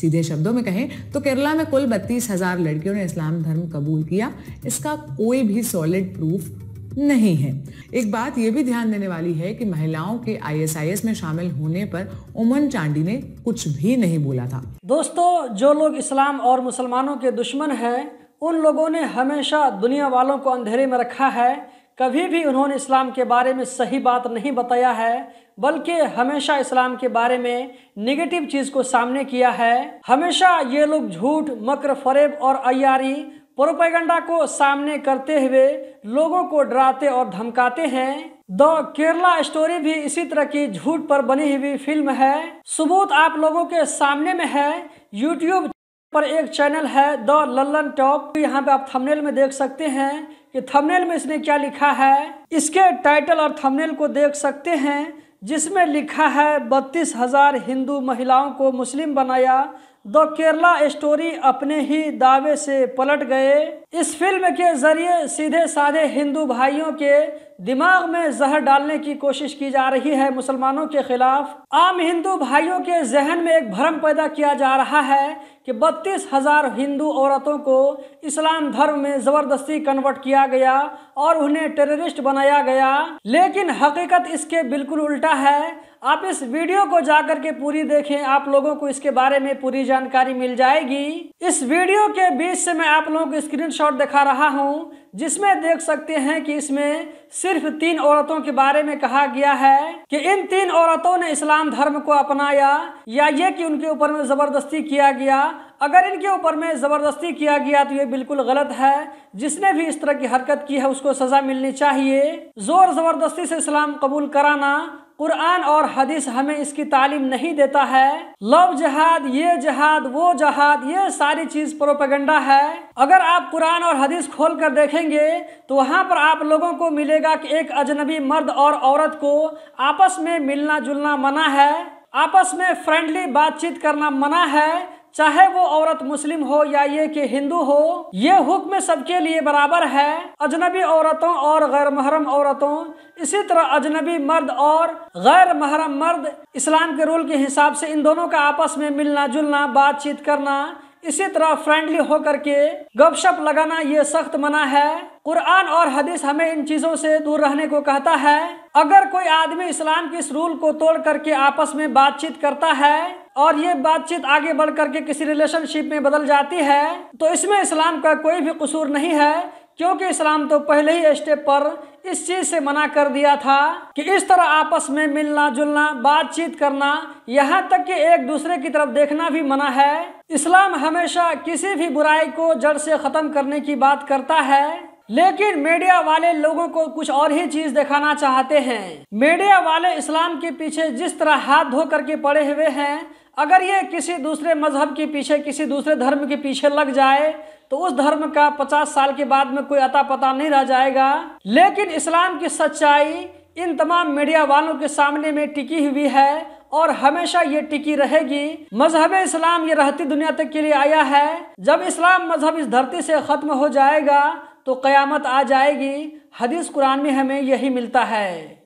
सीधे शब्दों में कहें तो केरला में कुल बत्तीस हजार लड़कियों ने इस्लाम धर्म कबूल किया इसका कोई भी सॉलिड प्रूफ नहीं है एक बात यह भी ध्यान देने वाली है कि महिलाओं के आईएसआईएस में शामिल होने पर उमन चांडी ने कुछ भी नहीं बोला था दोस्तों जो लोग इस्लाम और मुसलमानों के दुश्मन हैं उन लोगों ने हमेशा दुनिया वालों को अंधेरे में रखा है कभी भी उन्होंने इस्लाम के बारे में सही बात नहीं बताया है बल्कि हमेशा इस्लाम के बारे में निगेटिव चीज़ को सामने किया है हमेशा ये लोग झूठ मकर फरेब और अयारी प्रोपेगंडा को सामने करते हुए लोगों को डराते और धमकाते हैं द केरला स्टोरी भी इसी तरह की झूठ पर बनी हुई फिल्म है सबूत आप लोगों के सामने में है यूट्यूब पर एक चैनल है द लल्लन टॉप यहाँ पे आप थंबनेल में देख सकते हैं कि थंबनेल में इसने क्या लिखा है इसके टाइटल और थंबनेल को देख सकते हैं जिसमें लिखा है बत्तीस हज़ार हिंदू महिलाओं को मुस्लिम बनाया द केरला स्टोरी अपने ही दावे से पलट गए इस फिल्म के जरिए सीधे साधे हिंदू भाइयों के दिमाग में जहर डालने की कोशिश की जा रही है मुसलमानों के खिलाफ आम हिंदू भाइयों के जहन में एक भ्रम पैदा किया जा रहा है कि बत्तीस हजार हिंदू औरतों को इस्लाम धर्म में ज़बरदस्ती कन्वर्ट किया गया और उन्हें टेररिस्ट बनाया गया लेकिन हकीकत इसके बिल्कुल उल्टा है आप इस वीडियो को जाकर के पूरी देखें आप लोगों को इसके बारे में पूरी जानकारी मिल जाएगी इस वीडियो के बीच से मैं आप लोगों को स्क्रीनशॉट दिखा रहा हूं जिसमें देख सकते हैं कि इसमें सिर्फ तीन औरतों के बारे में कहा गया है कि इन तीन औरतों ने इस्लाम धर्म को अपनाया या ये कि उनके ऊपर में ज़बरदस्ती किया गया अगर इनके ऊपर में ज़बरदस्ती किया गया तो ये बिल्कुल गलत है जिसने भी इस तरह की हरकत की है उसको सज़ा मिलनी चाहिए ज़ोर ज़बरदस्ती से इस्लाम कबूल कराना कुरान और हदीस हमें इसकी तालीम नहीं देता है लव जहाद ये जहाद वो जहाद ये सारी चीज प्रोपेगेंडा है अगर आप कुरान और हदीस खोल कर देखेंगे तो वहाँ पर आप लोगों को मिलेगा कि एक अजनबी मर्द और औरत को आपस में मिलना जुलना मना है आपस में फ्रेंडली बातचीत करना मना है चाहे वो औरत मुस्लिम हो या ये कि हिंदू हो ये हुक्म सबके लिए बराबर है अजनबी औरतों और गैर महरम औरतों इसी तरह अजनबी मर्द और गैर महरम मर्द इस्लाम के रूल के हिसाब से इन दोनों का आपस में मिलना जुलना बातचीत करना इसी तरह फ्रेंडली होकर के गपशप लगाना ये सख्त मना है कुरान और हदीस हमें इन चीज़ों से दूर रहने को कहता है अगर कोई आदमी इस्लाम के इस रूल को तोड़ करके आपस में बातचीत करता है और ये बातचीत आगे बढ़ करके किसी रिलेशनशिप में बदल जाती है तो इसमें इस्लाम का कोई भी कसूर नहीं है क्योंकि इस्लाम तो पहले ही स्टेप पर इस चीज़ से मना कर दिया था कि इस तरह आपस में मिलना जुलना बातचीत करना यहाँ तक कि एक दूसरे की तरफ देखना भी मना है इस्लाम हमेशा किसी भी बुराई को जड़ से ख़त्म करने की बात करता है लेकिन मीडिया वाले लोगों को कुछ और ही चीज दिखाना चाहते हैं मीडिया वाले इस्लाम के पीछे जिस तरह हाथ धो करके पड़े हुए हैं अगर ये किसी दूसरे मजहब के पीछे किसी दूसरे धर्म के पीछे लग जाए तो उस धर्म का पचास साल के बाद में कोई अता पता नहीं रह जाएगा लेकिन इस्लाम की सच्चाई इन तमाम मीडिया वालों के सामने में टिकी हुई है और हमेशा ये टिकी रहेगी मजहब इस्लाम ये रहती दुनिया तक के लिए आया है जब इस्लाम मजहब इस धरती से ख़त्म हो जाएगा तो क़यामत आ जाएगी हदीस कुरान में हमें यही मिलता है